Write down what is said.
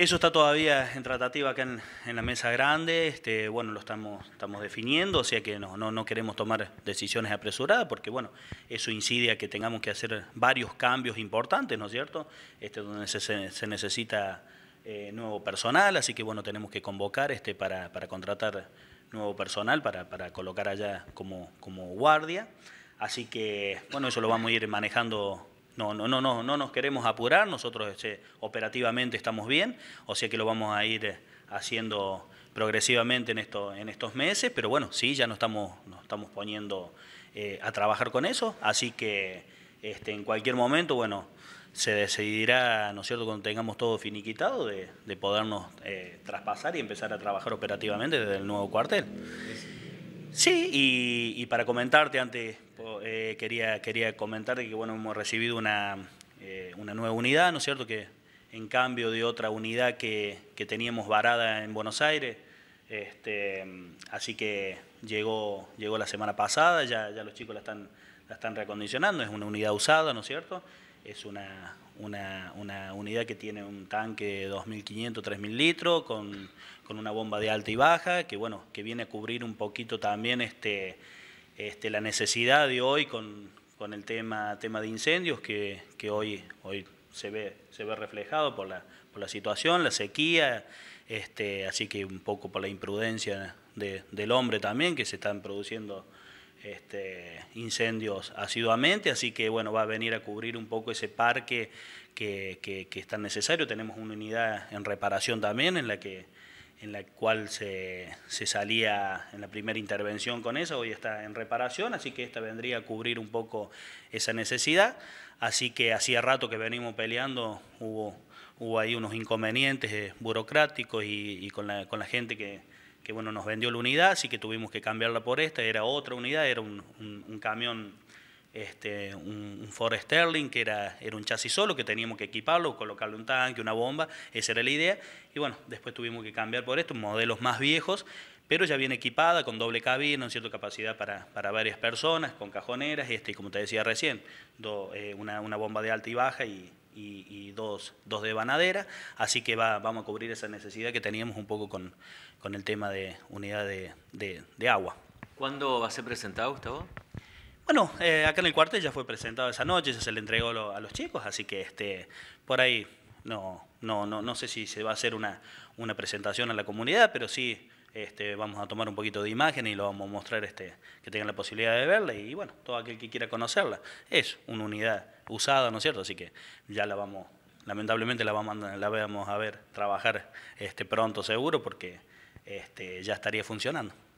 Eso está todavía en tratativa acá en, la mesa grande, este, bueno, lo estamos, estamos definiendo, o sea que no, no, queremos tomar decisiones apresuradas porque, bueno, eso incide a que tengamos que hacer varios cambios importantes, ¿no es cierto?, este, donde se, se necesita eh, nuevo personal, así que, bueno, tenemos que convocar este, para, para contratar nuevo personal para, para colocar allá como, como guardia. Así que, bueno, eso lo vamos a ir manejando no, no, no, no, no nos queremos apurar, nosotros este, operativamente estamos bien, o sea que lo vamos a ir eh, haciendo progresivamente en, esto, en estos meses, pero bueno, sí, ya nos estamos, nos estamos poniendo eh, a trabajar con eso, así que este, en cualquier momento, bueno, se decidirá, ¿no es cierto?, cuando tengamos todo finiquitado, de, de podernos eh, traspasar y empezar a trabajar operativamente desde el nuevo cuartel. Sí, y para comentarte antes eh, quería, quería comentar que bueno, hemos recibido una, eh, una nueva unidad, ¿no es cierto?, que en cambio de otra unidad que, teníamos varada en Buenos Aires. Este, así que llegó, llegó la semana pasada, ya, ya los chicos la están, la están es una unidad usada, ¿no es cierto? Es una, una, una unidad que tiene un tanque de 2.500, 3.000 litros, con, con, una bomba de alta y baja, que bueno, que viene a cubrir un poquito también este este, la necesidad de hoy con, el tema, tema de incendios que, hoy, hoy se, ve, se ve reflejado por la, por la situación, la sequía, este, así que un poco por la imprudencia del hombre también, que se están produciendo este, incendios asiduamente, así que bueno, va a venir a cubrir un poco ese parque que, que es tan necesario. Tenemos una unidad en reparación también en la que en la cual se, se, salía en la primera intervención con eso, hoy está en reparación, así que esta vendría a cubrir un poco esa necesidad. Así que hacía rato que venimos peleando, hubo, hubo ahí unos inconvenientes eh, burocráticos y, con, la, con, la, gente que, que, bueno, nos vendió la unidad, así que tuvimos que cambiarla por esta, era otra unidad, era un, un, un camión este, un, un, Ford Sterling, que era, era un chasis solo, que teníamos que equiparlo, colocarle un tanque, una bomba, esa era la idea. Y bueno, después tuvimos que cambiar por esto, modelos más viejos, pero ya bien equipada, con doble cabina, en cierta capacidad para, para, varias personas, con cajoneras, este, como te decía recién, eh, una, bomba de alta y baja y, dos, dos, de banadera, así que vamos a cubrir esa necesidad que teníamos un poco con, con el tema de unidad de, de agua. ¿Cuándo va a ser presentado, Gustavo? Bueno, eh, acá en el cuartel ya fue presentado esa noche, ya se le entregó a los chicos, así que este, por ahí no, no, no, no sé si se va a hacer una, presentación a la comunidad, pero sí este, vamos a tomar un poquito de imagen y lo vamos a mostrar este, que tengan la posibilidad de verla y bueno, todo aquel que quiera conocerla. Es una unidad usada, ¿no es cierto? Así que ya la vamos, lamentablemente la vamos, la vamos a ver trabajar este, pronto seguro porque este, ya estaría funcionando.